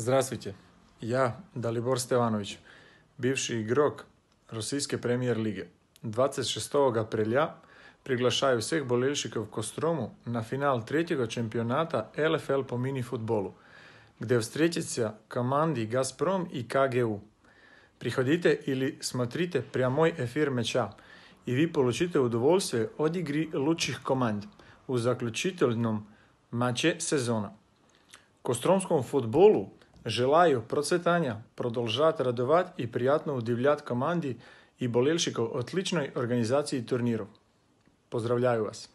Zdravstvite, ja, Dalibor Stevanović, bivši igrok Rosijske premijer lige. 26. aprilja priglašaju vseh boljeljšikov Kostromu na final tretjega čempionata LFL po mini gde je vstrečica komandi Gazprom i KGU. Prihodite ili smatrite prija moj efir meča i vi polučite udovoljstvo od igri lučih komand u zaključiteljnom mače sezona. Kostromskom futbolu Желаю процветания, продолжать радовать и приятно удивлять команде и болельщиков отличной организации турниров. Поздравляю вас!